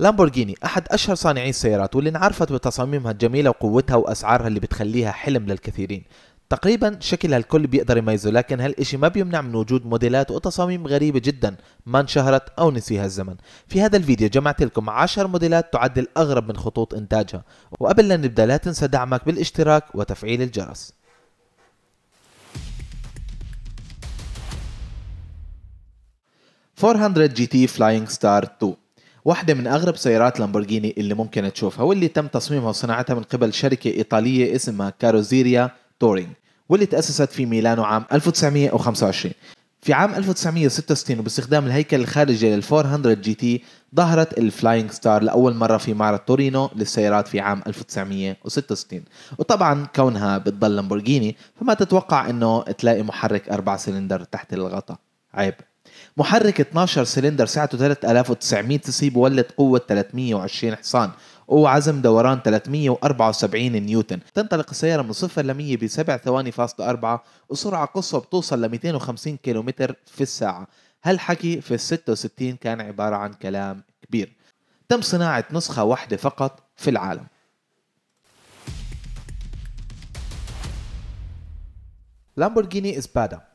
لامبورجيني أحد أشهر صانعي السيارات واللي انعرفت بتصاميمها الجميلة وقوتها وأسعارها اللي بتخليها حلم للكثيرين تقريبا شكلها الكل بيقدر يميزه لكن هالإشي ما بيمنع من وجود موديلات وتصاميم غريبة جدا ما انشهرت أو نسيها الزمن في هذا الفيديو جمعت لكم 10 موديلات تعدل أغرب من خطوط إنتاجها وقبل لا نبدأ لا تنسى دعمك بالاشتراك وتفعيل الجرس فور 400 جي تي فلاينج ستار 2 واحدة من أغرب سيارات لامبورغيني اللي ممكن تشوفها واللي تم تصميمها وصناعتها من قبل شركة إيطالية اسمها كاروزيريا تورينج واللي تأسست في ميلانو عام 1925 في عام 1966 وباستخدام الهيكل الخارجي لل 400 جي تي ظهرت الفلاينج ستار لأول مرة في معرض تورينو للسيارات في عام 1966 وطبعا كونها بتضل لامبورجيني فما تتوقع انه تلاقي محرك أربع سلندر تحت الغطاء عيب محرك 12 سلندر سعته 3900 سي بولد قوة 320 حصان وعزم دوران 374 نيوتن تنطلق السيارة من 0 ل 100 بسبع ثواني فاصلة أربعة وسرعة قصوى بتوصل ل 250 كيلومتر في الساعة هالحكي في ال 66 كان عبارة عن كلام كبير تم صناعة نسخة واحدة فقط في العالم لامبورغيني اسبادا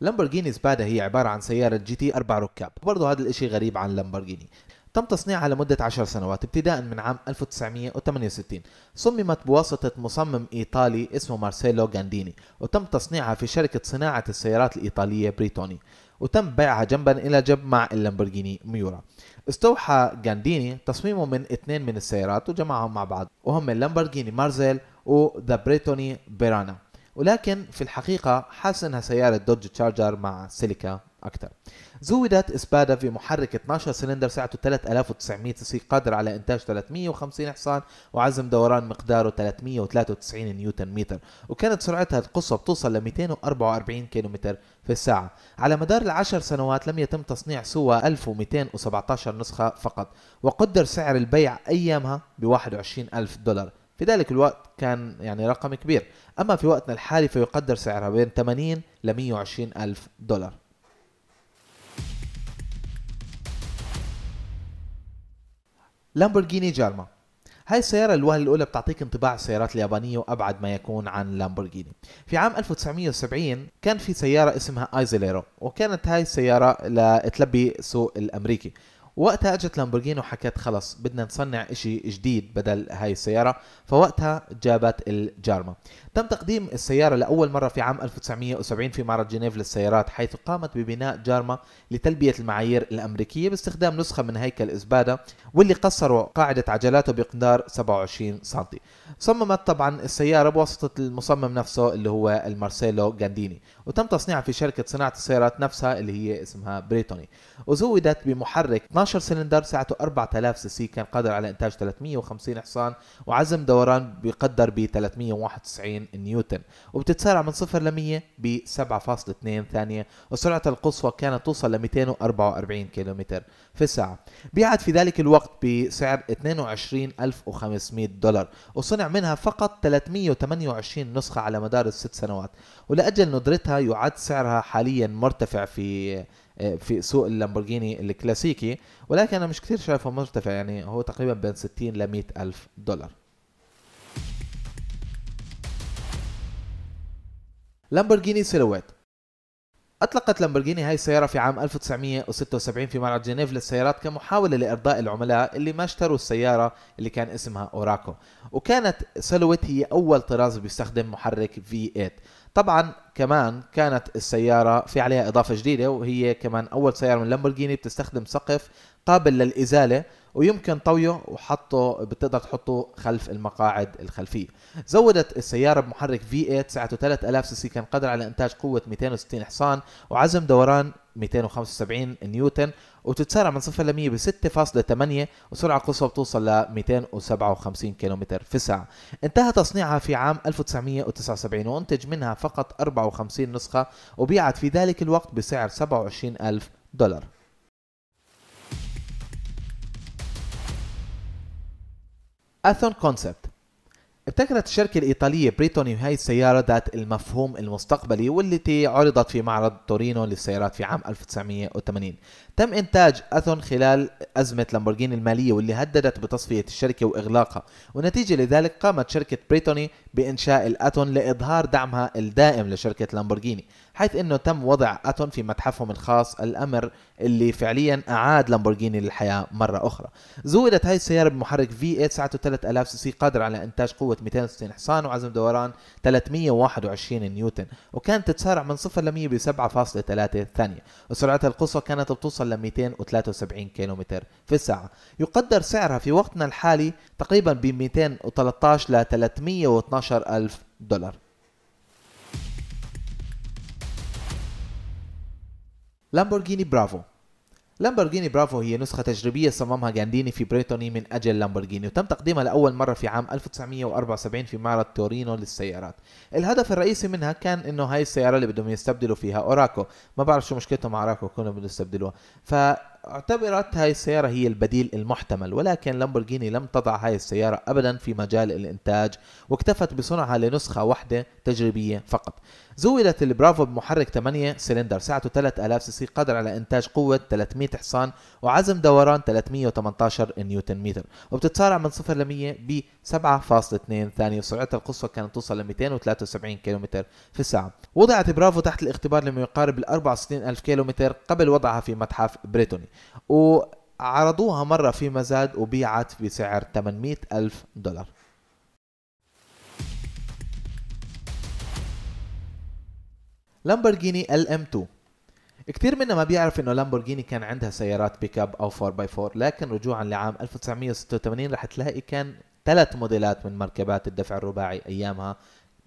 لامبورجيني سبادا هي عبارة عن سيارة جي تي أربع ركاب برضو هذا الإشي غريب عن لامبورجيني تم تصنيعها لمدة عشر سنوات ابتداء من عام 1968 صممت بواسطة مصمم إيطالي اسمه مارسيلو غانديني وتم تصنيعها في شركة صناعة السيارات الإيطالية بريتوني وتم بيعها جنبا إلى جنب مع اللامبورجيني ميورا استوحى غانديني تصميمه من اثنين من السيارات وجمعهم مع بعض وهم اللامبورجيني مارزيل وذا بريتوني بيرانا ولكن في الحقيقة حاسس إنها سيارة دوج تشارجر مع سيليكا أكثر. زودت إسبادا في محرك 12 سلندر سعته 3900 سي قادر على إنتاج 350 حصان وعزم دوران مقداره 393 نيوتن متر وكانت سرعتها القصوى بتوصل ل 244 كيلومتر في الساعة على مدار العشر سنوات لم يتم تصنيع سوى 1217 نسخة فقط وقدر سعر البيع أيامها ب 21000 دولار في ذلك الوقت كان يعني رقم كبير أما في وقتنا الحالي فيقدر سعرها بين 80 ل 120 ألف دولار لامبورغيني جارما هاي السيارة الوهلة الأولى بتعطيك انطباع السيارات اليابانية وأبعد ما يكون عن لامبورغيني في عام 1970 كان في سيارة اسمها ايزليرو وكانت هاي السيارة لتلبي السوق الأمريكي وقتها اجت لامبورجيني وحكت خلص بدنا نصنع اشي جديد بدل هاي السيارة فوقتها جابت الجارما تم تقديم السيارة لأول مرة في عام 1970 في معرض جنيف للسيارات حيث قامت ببناء جارما لتلبية المعايير الأمريكية باستخدام نسخة من هيكل إزبادة واللي قصروا قاعدة عجلاته بمقدار 27 سم صممت طبعا السيارة بواسطة المصمم نفسه اللي هو المارسيلو جانديني وتم تصنيعها في شركة صناعة السيارات نفسها اللي هي اسمها بريتوني وزودت بمحرك 12 سلندر سعته 4000 سي سي كان قادر على إنتاج 350 حصان وعزم دوران بيقدر ب 391 نيوتن وبتتسارع من 0 ل 100 ب 7.2 ثانية وسرعة القصوى كانت توصل ل 244 كيلومتر في الساعة بيعت في ذلك الوقت بسعر 22500 دولار وصنع منها فقط 328 نسخة على مدار الست سنوات ولأجل ندرتها يعد سعرها حاليا مرتفع في في سوق اللامبورجيني الكلاسيكي ولكن انا مش كتير شايفه مرتفع يعني هو تقريبا بين 60 ل 100 الف دولار لامبورجيني سيلويت أطلقت لامبورغيني هاي السيارة في عام 1976 في معرض جنيف للسيارات كمحاولة لإرضاء العملاء اللي ما اشتروا السيارة اللي كان اسمها أوراكو وكانت سلويت هي أول طراز بيستخدم محرك V8 طبعا كمان كانت السيارة في عليها إضافة جديدة وهي كمان أول سيارة من لامبورغيني بتستخدم سقف قابل للازاله ويمكن طويه وحطه بتقدر تحطه خلف المقاعد الخلفيه زودت السياره بمحرك V8 سعته 3000 سي سي كان قادر على انتاج قوه 260 حصان وعزم دوران 275 نيوتن وتتسارع من 0 ل 100 ب 6.8 وسرعه قصوى بتوصل ل 257 كم في الساعه. انتهى تصنيعها في عام 1979 وانتج منها فقط 54 نسخه وبيعت في ذلك الوقت بسعر 27 ألف دولار. Athon concept ابتكرت الشركة الإيطالية بريتوني هاي السيارة ذات المفهوم المستقبلي والتي عرضت في معرض تورينو للسيارات في عام 1980 تم إنتاج أثون خلال أزمة لامبورغيني المالية واللي هددت بتصفية الشركة وإغلاقها ونتيجة لذلك قامت شركة بريتوني بإنشاء الأتون لإظهار دعمها الدائم لشركة لامبورغيني حيث أنه تم وضع أتون في متحفهم الخاص الأمر اللي فعليا أعاد لامبورغيني للحياة مرة أخرى زودت هاي السيارة بمحرك V8 سعته 3000 سي قادر على إنتاج قوة 260 حصان وعزم دوران 321 نيوتن وكانت تتسارع من 0 ل 100 ب 7.3 ثانية وسرعتها القصوى كانت بتوصل ل 273 كيلومتر في الساعة يقدر سعرها في وقتنا الحالي تقريبا ب 213 ل 312 ألف دولار لامبورغيني برافو لامبورجيني برافو هي نسخة تجريبية صممها جانديني في بريتوني من أجل لامبورجيني وتم تقديمها لأول مرة في عام 1974 في معرض تورينو للسيارات الهدف الرئيسي منها كان إنه هاي السيارة اللي بدهم يستبدلوا فيها أوراكو ما بعرف شو مشكلتهم مع أوراكو كانوا بدهم يستبدلوها ف اعتبرت هاي السيارة هي البديل المحتمل ولكن لامبورجيني لم تضع هاي السيارة أبدا في مجال الإنتاج واكتفت بصنعها لنسخة واحدة تجريبية فقط زودت البرافو بمحرك 8 سلندر سعته 3000 سي سي قادر على انتاج قوه 300 حصان وعزم دوران 318 نيوتن متر وبتتسارع من 0 ل 100 ب 7.2 ثانيه وسرعتها القصوى كانت توصل ل 273 كيلومتر في الساعه وضعت برافو تحت الاختبار لما يقارب ال 64000 كيلومتر قبل وضعها في متحف بريتوني وعرضوها مرة في مزاد وبيعت بسعر 800 ألف دولار لامبورجيني ال ام 2 كثير منا ما بيعرف انه لامبورجيني كان عندها سيارات بيك اب او 4 باي 4 لكن رجوعا لعام 1986 رح تلاقي كان ثلاث موديلات من مركبات الدفع الرباعي ايامها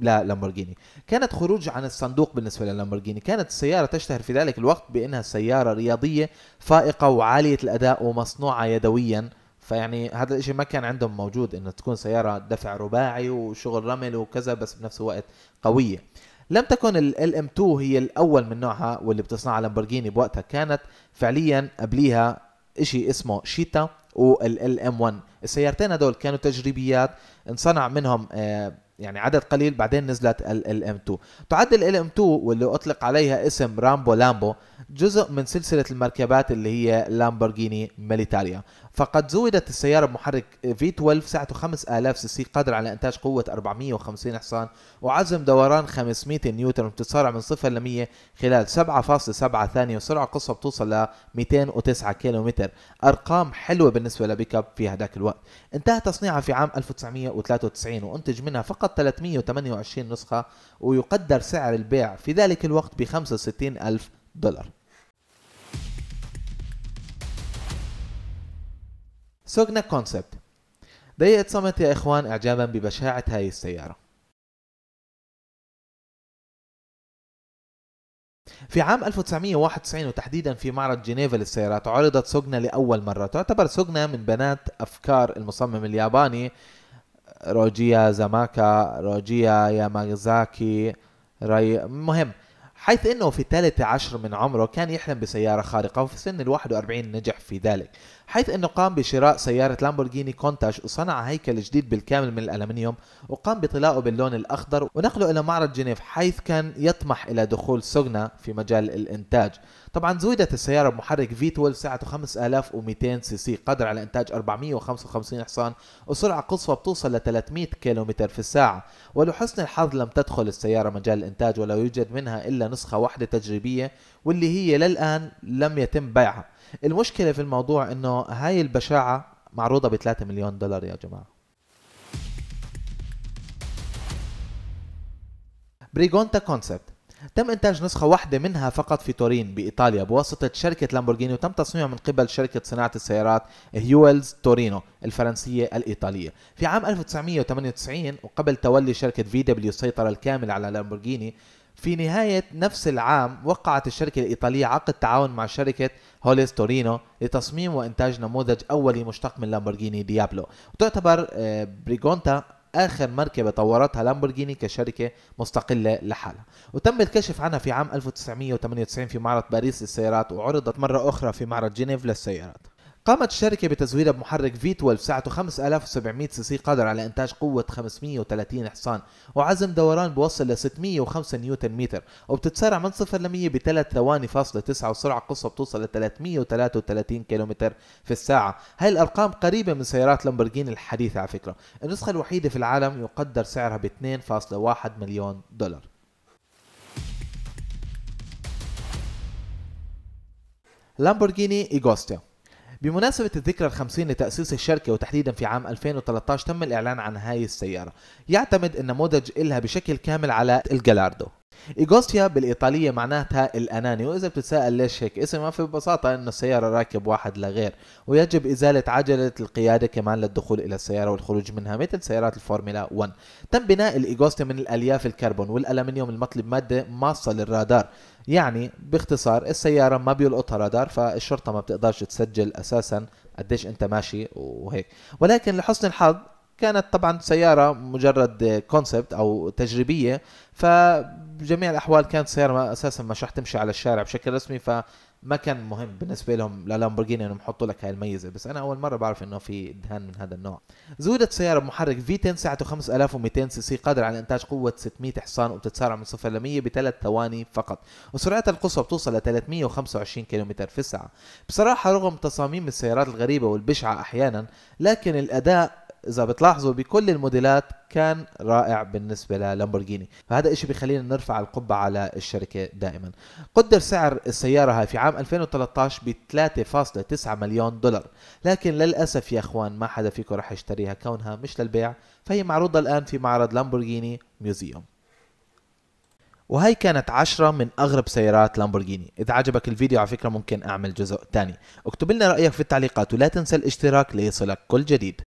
لا لامبورجيني كانت خروج عن الصندوق بالنسبه للامبورجيني كانت السياره تشتهر في ذلك الوقت بانها سياره رياضيه فائقه وعاليه الاداء ومصنوعه يدويا فيعني هذا الشيء ما كان عندهم موجود انه تكون سياره دفع رباعي وشغل رمل وكذا بس بنفس الوقت قويه لم تكن ال ام 2 هي الاول من نوعها واللي بتصنعها لامبورجيني بوقتها كانت فعليا قبليها شيء اسمه شيتا وال ام 1 السيارتين هدول كانوا تجريبيات انصنع منهم آه، يعني عدد قليل بعدين نزلت ال ام 2 تعد ال ام 2 واللي اطلق عليها اسم رامبو لامبو جزء من سلسله المركبات اللي هي لامبورجيني ميليتاليا فقد زودت السيارة بمحرك V12 سعته 5000 سي سي قادر على إنتاج قوة 450 حصان وعزم دوران 500 نيوتن وبتتسارع من 0 ل 100 خلال 7.7 ثانية وسرعة قصوى بتوصل ل 209 كيلومتر أرقام حلوة بالنسبة لبيك اب في هذاك الوقت انتهى تصنيعها في عام 1993 وأنتج منها فقط 328 نسخة ويقدر سعر البيع في ذلك الوقت ب 65000 دولار سوقنا كونسبت ضيقت صمت يا إخوان إعجابا ببشاعة هاي السيارة في عام 1991 وتحديدا في معرض جنيفا للسيارات عرضت سوغنا لأول مرة تعتبر سوغنا من بنات أفكار المصمم الياباني روجيا زاماكا روجيا ياماغزاكي راي مهم حيث انه في الثالث عشر من عمره كان يحلم بسيارة خارقة وفي سن ال 41 نجح في ذلك حيث أنه قام بشراء سيارة لامبورغيني كونتاج وصنع هيكل جديد بالكامل من الألمنيوم وقام بطلاؤه باللون الأخضر ونقله إلى معرض جنيف حيث كان يطمح إلى دخول سوغنا في مجال الإنتاج طبعا زودت السيارة بمحرك V12 سعته 5200 سي سي قادر على إنتاج 455 حصان وسرعة قصوى بتوصل ل 300 كيلومتر في الساعة ولحسن الحظ لم تدخل السيارة مجال الإنتاج ولا يوجد منها إلا نسخة واحدة تجريبية واللي هي للآن لم يتم بيعها المشكلة في الموضوع أنه هاي البشاعه معروضه ب 3 مليون دولار يا جماعه بريغونتا كونسبت تم إنتاج نسخة واحدة منها فقط في تورين بإيطاليا بواسطة شركة لامبورغيني وتم تصنيعها من قبل شركة صناعة السيارات هيولز تورينو الفرنسية الإيطالية في عام 1998 وقبل تولي شركة في دبليو السيطرة الكاملة على لامبورغيني في نهاية نفس العام وقعت الشركة الإيطالية عقد تعاون مع شركة هوليس تورينو لتصميم وإنتاج نموذج أولي مشتق من لامبورغيني ديابلو وتعتبر آه، بريغونتا آخر مركبة طورتها لامبورغيني كشركة مستقلة لحالها وتم الكشف عنها في عام 1998 في معرض باريس للسيارات وعرضت مرة أخرى في معرض جنيف للسيارات قامت الشركة بتزويرها بمحرك V12 سعته 5700 سي سي قادر على إنتاج قوة 530 حصان وعزم دوران بوصل ل 605 نيوتن متر وبتتسارع من 0 ل 100 بثلاث ثواني فاصلة 9 وسرعة قصة بتوصل ل 333 كيلومتر في الساعة هاي الأرقام قريبة من سيارات لامبورجيني الحديثة على فكرة النسخة الوحيدة في العالم يقدر سعرها ب 2.1 مليون دولار لامبورجيني إيجوستيا بمناسبة الذكرى الخمسين لتأسيس الشركة وتحديدا في عام 2013 تم الإعلان عن هاي السيارة يعتمد أن نموذج إلها بشكل كامل على الجالاردو ايجوستيا بالايطاليه معناتها الاناني واذا بتتساءل ليش هيك اسمها فببساطه انه السياره راكب واحد لغير ويجب ازاله عجله القياده كمان للدخول الى السياره والخروج منها مثل سيارات الفورميلا 1 تم بناء الايجوستيا من الالياف الكربون والالمنيوم المطلب ماده ماصه للرادار يعني باختصار السياره ما بيلقطها رادار فالشرطه ما بتقدرش تسجل اساسا قديش انت ماشي وهيك ولكن لحسن الحظ كانت طبعا سيارة مجرد كونسبت أو تجريبية فبجميع الأحوال كانت سيارة أساسا مش رح تمشي على الشارع بشكل رسمي ف ما كان مهم بالنسبه لهم للامبورجيني انهم يحطوا لك هاي الميزه بس انا اول مره بعرف انه في دهان من هذا النوع زودت سياره بمحرك في 10 سعته 5200 سي سي قادر على انتاج قوه 600 حصان وبتتسارع من 0 ل 100 بثلاث ثواني فقط وسرعتها القصوى بتوصل ل 325 كم في الساعه بصراحه رغم تصاميم السيارات الغريبه والبشعه احيانا لكن الاداء اذا بتلاحظوا بكل الموديلات كان رائع بالنسبه للامبورجيني فهذا الشيء بخلينا نرفع القبعه على الشركه دائما قدر سعر السياره هاي في عام 2013 ب 3.9 مليون دولار لكن للاسف يا اخوان ما حدا فيكم رح يشتريها كونها مش للبيع فهي معروضه الان في معرض لامبورجيني ميوزيوم وهي كانت عشرة من أغرب سيارات لامبورجيني إذا عجبك الفيديو على فكرة ممكن أعمل جزء تاني اكتب لنا رأيك في التعليقات ولا تنسى الاشتراك ليصلك كل جديد